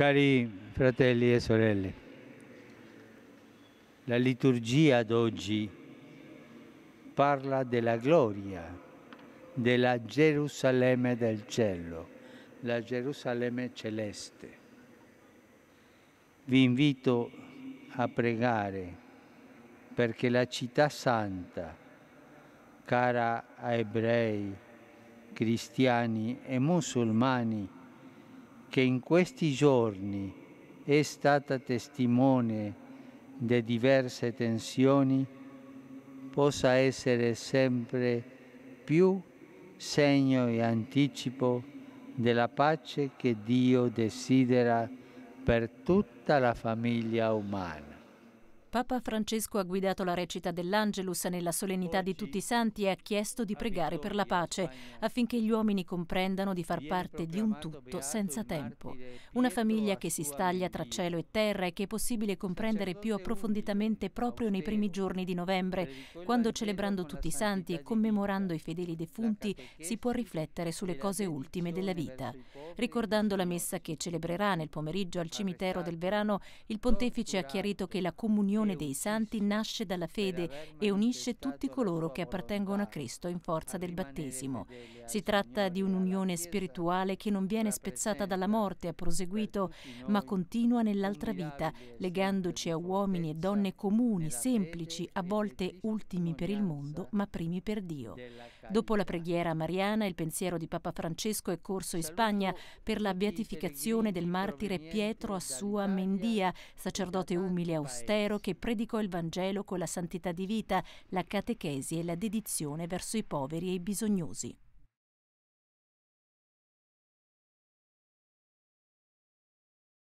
Cari fratelli e sorelle, la liturgia d'oggi parla della gloria, della Gerusalemme del cielo, la Gerusalemme celeste. Vi invito a pregare perché la città santa, cara a ebrei, cristiani e musulmani, che in questi giorni è stata testimone di diverse tensioni, possa essere sempre più segno e anticipo della pace che Dio desidera per tutta la famiglia umana. Papa Francesco ha guidato la recita dell'Angelus nella solennità di tutti i santi e ha chiesto di pregare per la pace, affinché gli uomini comprendano di far parte di un tutto senza tempo. Una famiglia che si staglia tra cielo e terra e che è possibile comprendere più approfonditamente proprio nei primi giorni di novembre, quando celebrando tutti i santi e commemorando i fedeli defunti si può riflettere sulle cose ultime della vita. Ricordando la messa che celebrerà nel pomeriggio al cimitero del Verano, il pontefice ha chiarito che la comunione comunione dei santi nasce dalla fede e unisce tutti coloro che appartengono a Cristo in forza del battesimo. Si tratta di un'unione spirituale che non viene spezzata dalla morte, ha proseguito, ma continua nell'altra vita, legandoci a uomini e donne comuni, semplici, a volte ultimi per il mondo, ma primi per Dio. Dopo la preghiera mariana, il pensiero di Papa Francesco è corso in Spagna per la beatificazione del martire Pietro Assua Mendia, sacerdote umile e austero che che predicò il Vangelo con la santità di vita, la catechesi e la dedizione verso i poveri e i bisognosi.